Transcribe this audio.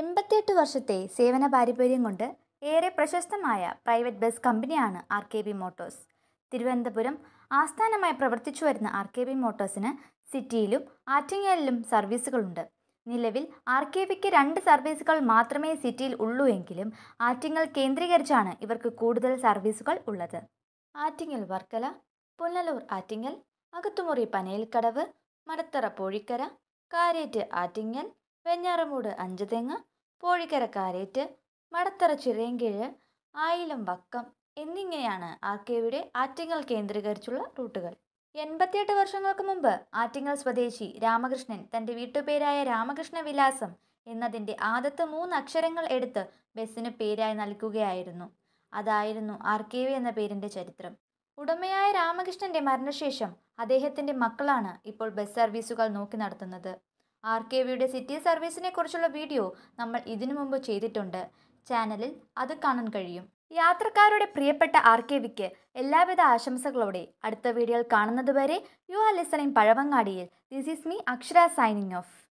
എൺപത്തിയെട്ട് വർഷത്തെ സേവന പാരമ്പര്യം കൊണ്ട് ഏറെ പ്രശസ്തമായ പ്രൈവറ്റ് ബസ് കമ്പനിയാണ് R K B Motors Thiruvananthapuram ആസ്ഥാനമായി പ്രവർത്തിച്ചു വരുന്ന ആർ കെ ബി മോട്ടോഴ്സിന് സിറ്റിയിലും ആറ്റിങ്ങലിലും സർവീസുകളുണ്ട് നിലവിൽ ആർ കെ ബിക്ക് രണ്ട് സർവീസുകൾ മാത്രമേ സിറ്റിയിൽ ഉള്ളൂ എങ്കിലും ആറ്റിങ്ങൽ കേന്ദ്രീകരിച്ചാണ് ഇവർക്ക് കൂടുതൽ സർവീസുകൾ ഉള്ളത് ആറ്റിങ്ങൽ വർക്കല പുന്നലൂർ ആറ്റിങ്ങൽ അകത്തുമുറി പനയിൽക്കടവ് മടത്തറ പോഴിക്കര കാരേറ്റ് ആറ്റിങ്ങൽ വെഞ്ഞാറമൂട് അഞ്ചുതെങ്ങ് പോഴിക്കര കാരേറ്റ് മടത്തറ ചിറയൻകീഴ് ആയിലം വക്കം എന്നിങ്ങനെയാണ് ആർ കെയുടെ ആറ്റിങ്ങൽ കേന്ദ്രീകരിച്ചുള്ള റൂട്ടുകൾ എൺപത്തിയെട്ട് വർഷങ്ങൾക്ക് മുമ്പ് ആറ്റിങ്ങൽ സ്വദേശി രാമകൃഷ്ണൻ തൻ്റെ വീട്ടുപേരായ രാമകൃഷ്ണ വിലാസം എന്നതിൻ്റെ ആദ്യത്തെ മൂന്ന് അക്ഷരങ്ങൾ എടുത്ത് ബസ്സിന് പേരായി നൽകുകയായിരുന്നു അതായിരുന്നു ആർ കെ വി എന്ന പേരിൻ്റെ ചരിത്രം ഉടമയായ രാമകൃഷ്ണൻ്റെ മരണശേഷം അദ്ദേഹത്തിൻ്റെ മക്കളാണ് ഇപ്പോൾ ബസ് സർവീസുകൾ നോക്കി നടത്തുന്നത് ആർ കെ വിയുടെ സിറ്റി സർവീസിനെ കുറിച്ചുള്ള വീഡിയോ നമ്മൾ ഇതിനു മുമ്പ് ചെയ്തിട്ടുണ്ട് ചാനലിൽ അത് കാണാൻ കഴിയും യാത്രക്കാരുടെ പ്രിയപ്പെട്ട ആർ കെ വിക്ക് എല്ലാവിധ ആശംസകളോടെ അടുത്ത വീഡിയോയിൽ കാണുന്നതുവരെ യു ആർ ലിസണിംഗ് പഴവങ്ങാടിയിൽ this is me Akshara signing of